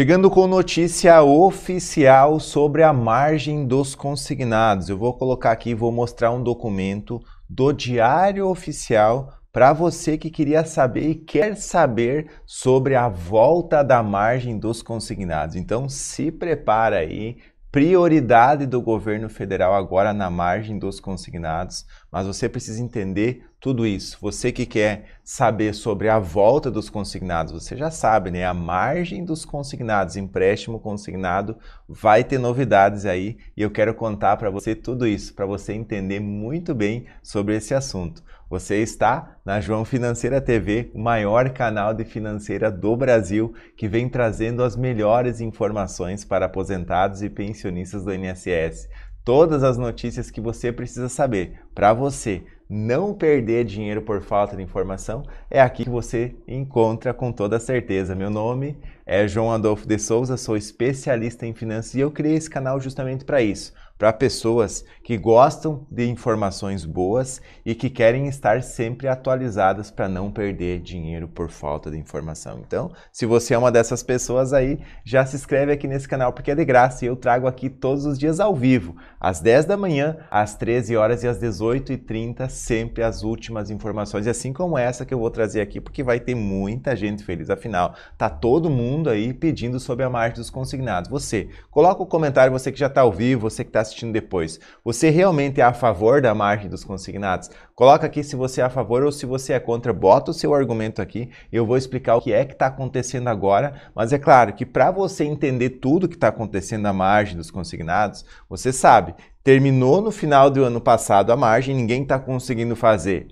Chegando com notícia oficial sobre a margem dos consignados. Eu vou colocar aqui, vou mostrar um documento do Diário Oficial para você que queria saber e quer saber sobre a volta da margem dos consignados. Então se prepara aí, prioridade do governo federal agora na margem dos consignados, mas você precisa entender tudo isso. Você que quer saber sobre a volta dos consignados, você já sabe, né? A margem dos consignados, empréstimo consignado, vai ter novidades aí e eu quero contar para você tudo isso, para você entender muito bem sobre esse assunto. Você está na João Financeira TV, o maior canal de financeira do Brasil, que vem trazendo as melhores informações para aposentados e pensionistas do INSS. Todas as notícias que você precisa saber para você não perder dinheiro por falta de informação, é aqui que você encontra com toda certeza. Meu nome é João Adolfo de Souza, sou especialista em finanças e eu criei esse canal justamente para isso, para pessoas que gostam de informações boas e que querem estar sempre atualizadas para não perder dinheiro por falta de informação. Então, se você é uma dessas pessoas aí, já se inscreve aqui nesse canal porque é de graça e eu trago aqui todos os dias ao vivo, às 10 da manhã, às 13 horas e às 18h30, sempre as últimas informações, assim como essa que eu vou trazer aqui, porque vai ter muita gente feliz. Afinal, tá todo mundo mundo aí pedindo sobre a margem dos consignados. Você, coloca o um comentário, você que já está ao vivo, você que está assistindo depois. Você realmente é a favor da margem dos consignados? Coloca aqui se você é a favor ou se você é contra. Bota o seu argumento aqui. Eu vou explicar o que é que está acontecendo agora. Mas é claro que para você entender tudo que está acontecendo na margem dos consignados, você sabe, terminou no final do ano passado a margem, ninguém está conseguindo fazer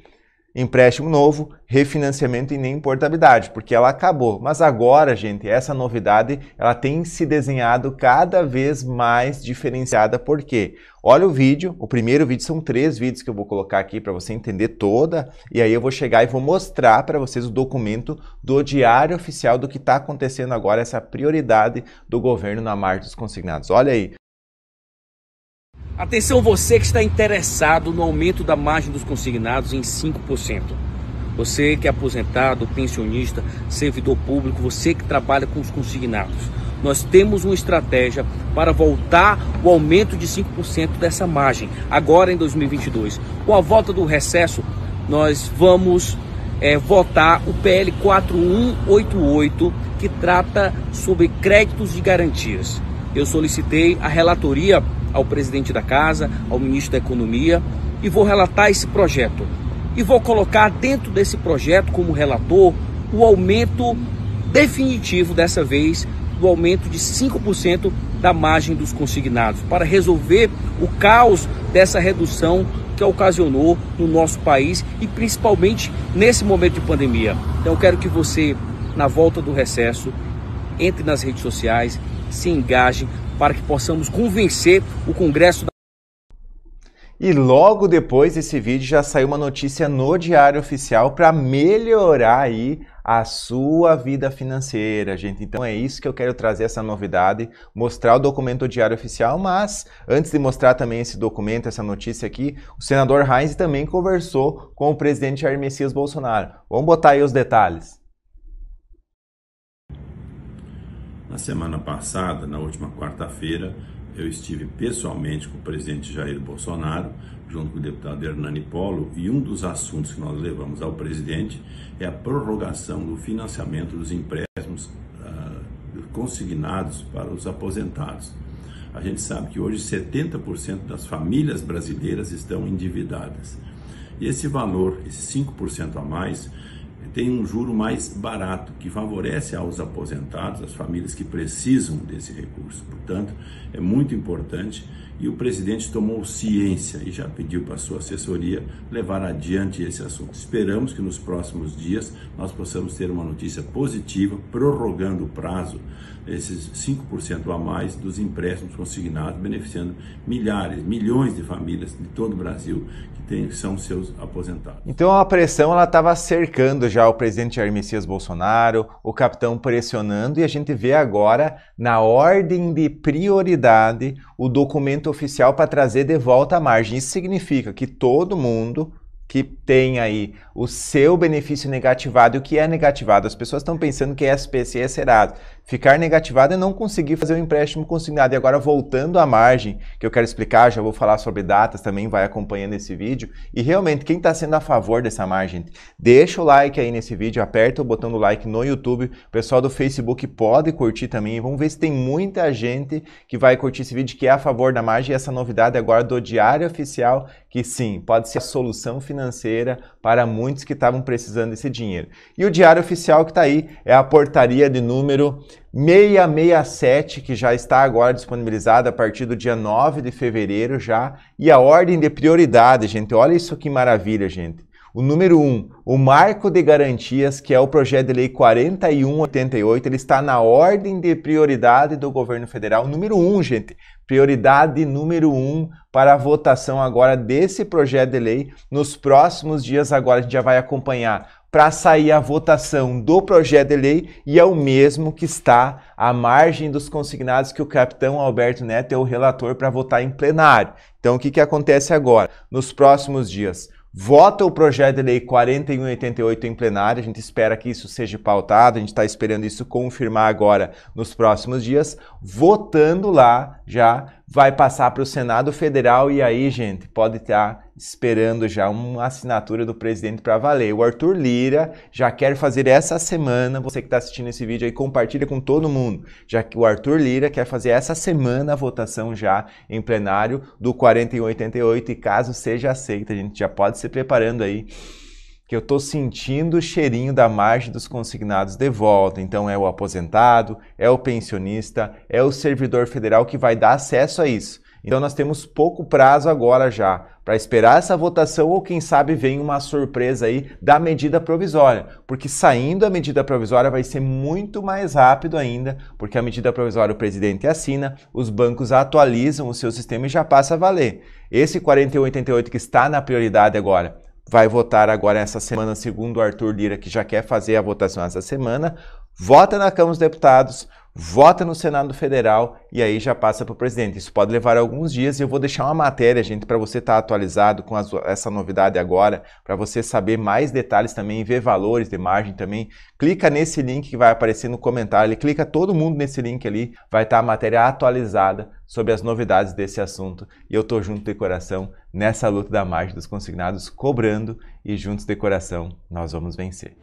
empréstimo novo, refinanciamento e nem portabilidade, porque ela acabou. Mas agora, gente, essa novidade, ela tem se desenhado cada vez mais diferenciada, por quê? Olha o vídeo, o primeiro vídeo são três vídeos que eu vou colocar aqui para você entender toda, e aí eu vou chegar e vou mostrar para vocês o documento do Diário Oficial do que está acontecendo agora, essa prioridade do governo na margem dos consignados. Olha aí. Atenção você que está interessado no aumento da margem dos consignados em 5%. Você que é aposentado, pensionista, servidor público, você que trabalha com os consignados. Nós temos uma estratégia para voltar o aumento de 5% dessa margem, agora em 2022. Com a volta do recesso, nós vamos é, votar o PL 4188, que trata sobre créditos de garantias. Eu solicitei a relatoria ao presidente da casa, ao ministro da Economia, e vou relatar esse projeto. E vou colocar dentro desse projeto, como relator, o aumento definitivo, dessa vez, do aumento de 5% da margem dos consignados, para resolver o caos dessa redução que ocasionou no nosso país e principalmente nesse momento de pandemia. Então eu quero que você, na volta do recesso, entre nas redes sociais, se engaje, para que possamos convencer o Congresso da e logo depois desse vídeo já saiu uma notícia no Diário Oficial para melhorar aí a sua vida financeira, gente. Então é isso que eu quero trazer essa novidade, mostrar o documento do Diário Oficial, mas antes de mostrar também esse documento, essa notícia aqui, o senador Heinz também conversou com o presidente Jair Messias Bolsonaro. Vamos botar aí os detalhes. Na semana passada, na última quarta-feira, eu estive pessoalmente com o presidente Jair Bolsonaro, junto com o deputado Hernani Polo, e um dos assuntos que nós levamos ao presidente é a prorrogação do financiamento dos empréstimos ah, consignados para os aposentados. A gente sabe que hoje 70% das famílias brasileiras estão endividadas. E esse valor, esse 5% a mais, tem um juro mais barato, que favorece aos aposentados, às famílias que precisam desse recurso. Portanto, é muito importante e o presidente tomou ciência e já pediu para a sua assessoria levar adiante esse assunto. Esperamos que nos próximos dias nós possamos ter uma notícia positiva, prorrogando o prazo, esses 5% a mais dos empréstimos consignados, beneficiando milhares, milhões de famílias de todo o Brasil que tem, são seus aposentados. Então a pressão estava cercando já o presidente Jair Messias Bolsonaro, o capitão pressionando, e a gente vê agora, na ordem de prioridade, o documento oficial para trazer de volta a margem. Isso significa que todo mundo que tem aí o seu benefício negativado e o que é negativado. As pessoas estão pensando que é SPC é Serasa ficar negativado e não conseguir fazer o um empréstimo consignado. E agora, voltando à margem, que eu quero explicar, já vou falar sobre datas também, vai acompanhando esse vídeo. E realmente, quem está sendo a favor dessa margem, deixa o like aí nesse vídeo, aperta o botão do like no YouTube. O pessoal do Facebook pode curtir também. Vamos ver se tem muita gente que vai curtir esse vídeo que é a favor da margem. E essa novidade agora do Diário Oficial, que sim, pode ser a solução financeira para muitos que estavam precisando desse dinheiro. E o Diário Oficial que está aí é a portaria de número 667, que já está agora disponibilizada a partir do dia 9 de fevereiro já, e a ordem de prioridade, gente. Olha isso que maravilha, gente. O número 1, um, o marco de garantias, que é o projeto de lei 4188, ele está na ordem de prioridade do governo federal. Número 1, um, gente, prioridade número 1 um para a votação agora desse projeto de lei nos próximos dias agora a gente já vai acompanhar para sair a votação do projeto de lei e é o mesmo que está à margem dos consignados que o capitão Alberto Neto é o relator para votar em plenário. Então, o que, que acontece agora? Nos próximos dias, vota o projeto de lei 4188 em plenário. A gente espera que isso seja pautado, a gente está esperando isso confirmar agora nos próximos dias, votando lá já vai passar para o Senado Federal e aí, gente, pode estar tá esperando já uma assinatura do presidente para valer. O Arthur Lira já quer fazer essa semana, você que está assistindo esse vídeo aí, compartilha com todo mundo, já que o Arthur Lira quer fazer essa semana a votação já em plenário do 4188 e caso seja aceita, a gente já pode se preparando aí que eu estou sentindo o cheirinho da margem dos consignados de volta. Então é o aposentado, é o pensionista, é o servidor federal que vai dar acesso a isso. Então nós temos pouco prazo agora já para esperar essa votação ou quem sabe vem uma surpresa aí da medida provisória, porque saindo a medida provisória vai ser muito mais rápido ainda, porque a medida provisória o presidente assina, os bancos atualizam o seu sistema e já passa a valer. Esse 4188 que está na prioridade agora, vai votar agora essa semana, segundo o Arthur Lira, que já quer fazer a votação essa semana. Vota na Câmara dos Deputados, vota no Senado Federal e aí já passa para o presidente. Isso pode levar alguns dias e eu vou deixar uma matéria, gente, para você estar tá atualizado com as, essa novidade agora, para você saber mais detalhes também, ver valores de margem também. Clica nesse link que vai aparecer no comentário, clica todo mundo nesse link ali, vai estar tá a matéria atualizada sobre as novidades desse assunto. E eu tô junto de coração nessa luta da margem dos consignados, cobrando e juntos de coração nós vamos vencer.